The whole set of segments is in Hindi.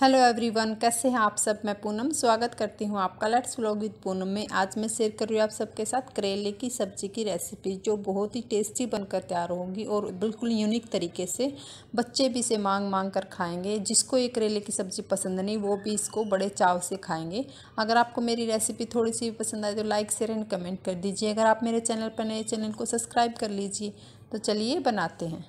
हेलो एवरीवन कैसे हैं आप सब मैं पूनम स्वागत करती हूं आपका लेट्स व्लॉग विद पूनम में आज मैं शेयर कर रही हूँ आप सबके साथ करेले की सब्ज़ी की रेसिपी जो बहुत ही टेस्टी बनकर तैयार होगी और बिल्कुल यूनिक तरीके से बच्चे भी इसे मांग मांग कर खाएंगे जिसको ये करेले की सब्ज़ी पसंद नहीं वो भी इसको बड़े चाव से खाएँगे अगर आपको मेरी रेसिपी थोड़ी सी पसंद आए तो लाइक शेयर एंड कमेंट कर दीजिए अगर आप मेरे चैनल पर नए चैनल को सब्सक्राइब कर लीजिए तो चलिए बनाते हैं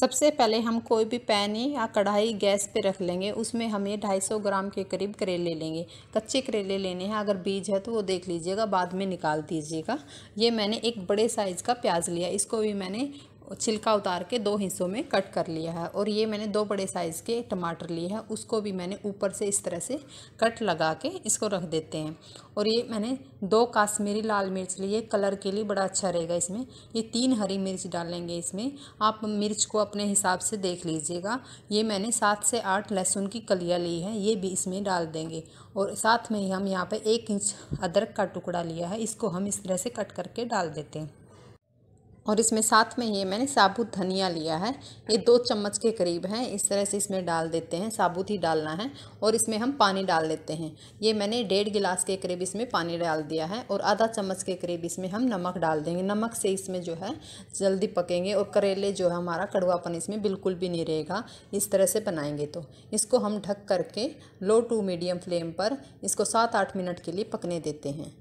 सबसे पहले हम कोई भी पैन या कढ़ाई गैस पे रख लेंगे उसमें हमें 250 ग्राम के करीब करेले लेंगे कच्चे करेले लेने हैं अगर बीज है तो वो देख लीजिएगा बाद में निकाल दीजिएगा ये मैंने एक बड़े साइज़ का प्याज लिया इसको भी मैंने छिलका उतार के दो हिस्सों में कट कर लिया है और ये मैंने दो बड़े साइज़ के टमाटर लिए हैं उसको भी मैंने ऊपर से इस तरह से कट लगा के इसको रख देते हैं और ये मैंने दो काश्मीरी लाल मिर्च लिए कलर के लिए बड़ा अच्छा रहेगा इसमें ये तीन हरी मिर्च डालेंगे इसमें आप मिर्च को अपने हिसाब से देख लीजिएगा ये मैंने सात से आठ लहसुन की कलियाँ ली हैं ये भी इसमें डाल देंगे और साथ में ही हम यहाँ पर एक इंच अदरक का टुकड़ा लिया है इसको हम इस तरह से कट करके डाल देते हैं और इसमें साथ में ये मैंने साबुत धनिया लिया है ये दो चम्मच के करीब है इस तरह से इसमें डाल देते हैं साबुत ही डालना है और इसमें हम पानी डाल देते हैं ये मैंने डेढ़ गिलास के करीब इसमें पानी डाल दिया है और आधा चम्मच के करीब इसमें हम नमक डाल देंगे नमक से इसमें जो है जल्दी पकेंगे और करेले जो है हमारा कड़वापन इसमें बिल्कुल भी नहीं रहेगा इस तरह से बनाएंगे तो इसको हम ढक करके लो टू मीडियम फ्लेम पर इसको सात आठ मिनट के लिए पकने देते हैं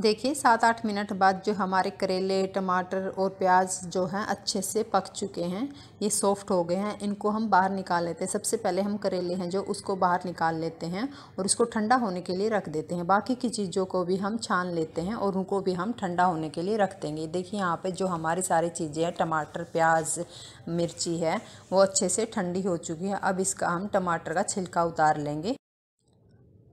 देखिए सात आठ मिनट बाद जो हमारे करेले टमाटर और प्याज जो हैं अच्छे से पक चुके हैं ये सॉफ्ट हो गए हैं इनको हम बाहर निकाल लेते हैं सबसे पहले हम करेले हैं जो उसको बाहर निकाल लेते हैं और इसको ठंडा होने के लिए रख देते हैं बाकी की चीज़ों को भी हम छान लेते हैं और उनको भी हम ठंडा होने के लिए रख देंगे देखिए यहाँ पर जो हमारी सारी चीज़ें हैं टमाटर प्याज मिर्ची है वो अच्छे से ठंडी हो चुकी है अब इसका हम टमाटर का छिलका उतार लेंगे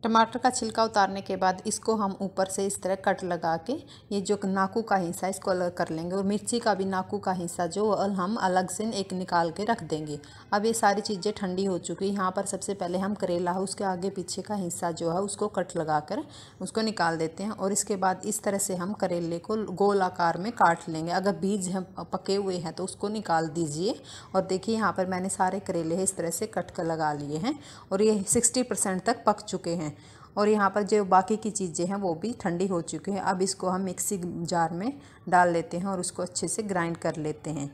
टमाटर का छिलका उतारने के बाद इसको हम ऊपर से इस तरह कट लगा के ये जो नाकू का हिस्सा इसको अलग कर लेंगे और मिर्ची का भी नाकू का हिस्सा जो हम अलग से एक निकाल के रख देंगे अब ये सारी चीज़ें ठंडी हो चुकी यहाँ पर सबसे पहले हम करेला है उसके आगे पीछे का हिस्सा जो है उसको कट लगा कर उसको निकाल देते हैं और इसके बाद इस तरह से हम करेले को गोल आकार में काट लेंगे अगर बीज हम पके हुए हैं तो उसको निकाल दीजिए और देखिए यहाँ पर मैंने सारे करेले इस तरह से कट कर लगा लिए हैं और ये सिक्सटी परसेंट तक पक चुके हैं और यहाँ पर जो बाकी की चीज़ें हैं वो भी ठंडी हो चुकी हैं अब इसको हम मिक्सी जार में डाल लेते हैं और उसको अच्छे से ग्राइंड कर लेते हैं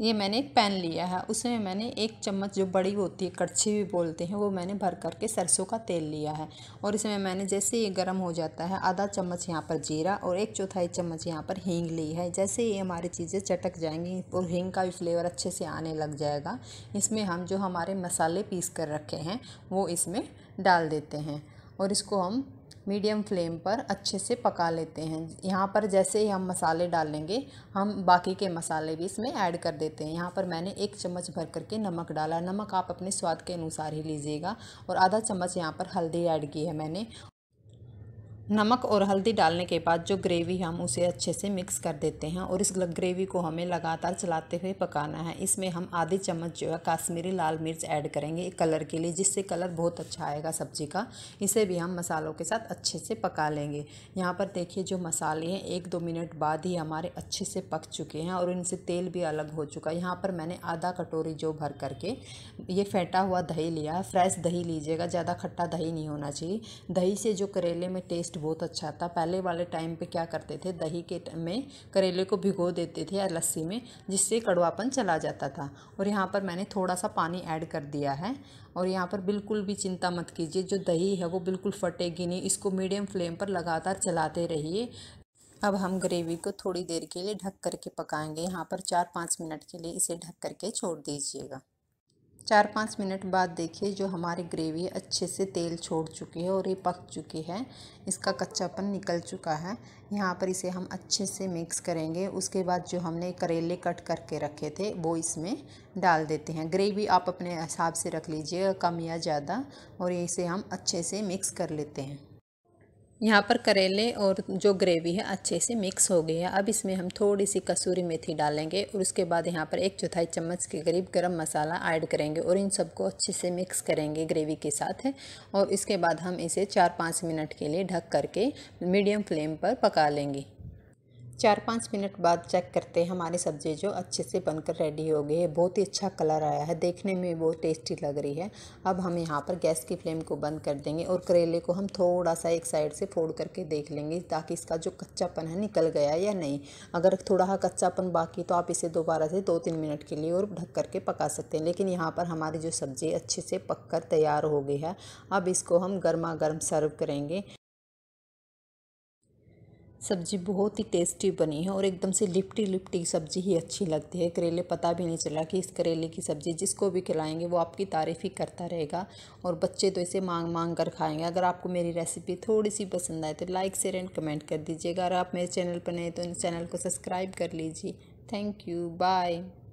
ये मैंने एक पैन लिया है उसमें मैंने एक चम्मच जो बड़ी होती है कड़छी भी बोलते हैं वो मैंने भर करके सरसों का तेल लिया है और इसमें मैंने जैसे ये गर्म हो जाता है आधा चम्मच यहाँ पर जीरा और एक चौथाई चम्मच यहाँ पर हींग ली है जैसे ये हमारी चीज़ें चटक जाएंगी और हींग का भी फ्लेवर अच्छे से आने लग जाएगा इसमें हम जो हमारे मसाले पीस कर रखे हैं वो इसमें डाल देते हैं और इसको हम मीडियम फ्लेम पर अच्छे से पका लेते हैं यहाँ पर जैसे ही हम मसाले डालेंगे हम बाकी के मसाले भी इसमें ऐड कर देते हैं यहाँ पर मैंने एक चम्मच भर करके नमक डाला नमक आप अपने स्वाद के अनुसार ही लीजिएगा और आधा चम्मच यहाँ पर हल्दी ऐड की है मैंने नमक और हल्दी डालने के बाद जो ग्रेवी हम उसे अच्छे से मिक्स कर देते हैं और इस ग्रेवी को हमें लगातार चलाते हुए पकाना है इसमें हम आधी चम्मच जो है काश्मीरी लाल मिर्च ऐड करेंगे कलर के लिए जिससे कलर बहुत अच्छा आएगा सब्ज़ी का इसे भी हम मसालों के साथ अच्छे से पका लेंगे यहाँ पर देखिए जो मसाले हैं एक दो मिनट बाद ही हमारे अच्छे से पक चुके हैं और इनसे तेल भी अलग हो चुका है यहाँ पर मैंने आधा कटोरी जो भर करके ये फेंटा हुआ दही लिया फ्रेश दही लीजिएगा ज़्यादा खट्टा दही नहीं होना चाहिए दही से जो करेले में टेस्ट टेस्ट बहुत अच्छा आता पहले वाले टाइम पे क्या करते थे दही के में करेले को भिगो देते थे या लस्सी में जिससे कड़वापन चला जाता था और यहाँ पर मैंने थोड़ा सा पानी ऐड कर दिया है और यहाँ पर बिल्कुल भी चिंता मत कीजिए जो दही है वो बिल्कुल फटेगी नहीं इसको मीडियम फ्लेम पर लगातार चलाते रहिए अब हम ग्रेवी को थोड़ी देर के लिए ढक करके पकाएंगे यहाँ पर चार पाँच मिनट के लिए इसे ढक करके छोड़ दीजिएगा चार पाँच मिनट बाद देखिए जो हमारी ग्रेवी अच्छे से तेल छोड़ चुकी है और ये पक चुकी है इसका कच्चापन निकल चुका है यहाँ पर इसे हम अच्छे से मिक्स करेंगे उसके बाद जो हमने करेले कट करके रखे थे वो इसमें डाल देते हैं ग्रेवी आप अपने हिसाब से रख लीजिए कम या ज़्यादा और इसे हम अच्छे से मिक्स कर लेते हैं यहाँ पर करेले और जो ग्रेवी है अच्छे से मिक्स हो गई है अब इसमें हम थोड़ी सी कसूरी मेथी डालेंगे और उसके बाद यहाँ पर एक चौथाई चम्मच के करीब गरम मसाला ऐड करेंगे और इन सबको अच्छे से मिक्स करेंगे ग्रेवी के साथ और इसके बाद हम इसे चार पाँच मिनट के लिए ढक करके मीडियम फ्लेम पर पका लेंगे चार पाँच मिनट बाद चेक करते हैं हमारी सब्ज़ी जो अच्छे से बनकर रेडी हो गई है बहुत ही अच्छा कलर आया है देखने में बहुत टेस्टी लग रही है अब हम यहाँ पर गैस की फ्लेम को बंद कर देंगे और करेले को हम थोड़ा सा एक साइड से फोड़ करके देख लेंगे ताकि इसका जो कच्चापन है निकल गया या नहीं अगर थोड़ा सा कच्चापन बाकी तो आप इसे दोबारा से दो तीन मिनट के लिए और ढक करके पका सकते हैं लेकिन यहाँ पर हमारी जो सब्ज़ी अच्छे से पक तैयार हो गई है अब इसको हम गर्मा गर्म सर्व करेंगे सब्ज़ी बहुत ही टेस्टी बनी है और एकदम से लिपटी लिपटी सब्ज़ी ही अच्छी लगती है करेले पता भी नहीं चला कि इस करेले की सब्ज़ी जिसको भी खिलाएंगे वो आपकी तारीफ़ ही करता रहेगा और बच्चे तो इसे मांग मांग कर खाएंगे अगर आपको मेरी रेसिपी थोड़ी सी पसंद आए तो लाइक शेयर एंड कमेंट कर दीजिएगा अगर आप मेरे चैनल पर नए तो इन चैनल को सब्सक्राइब कर लीजिए थैंक यू बाय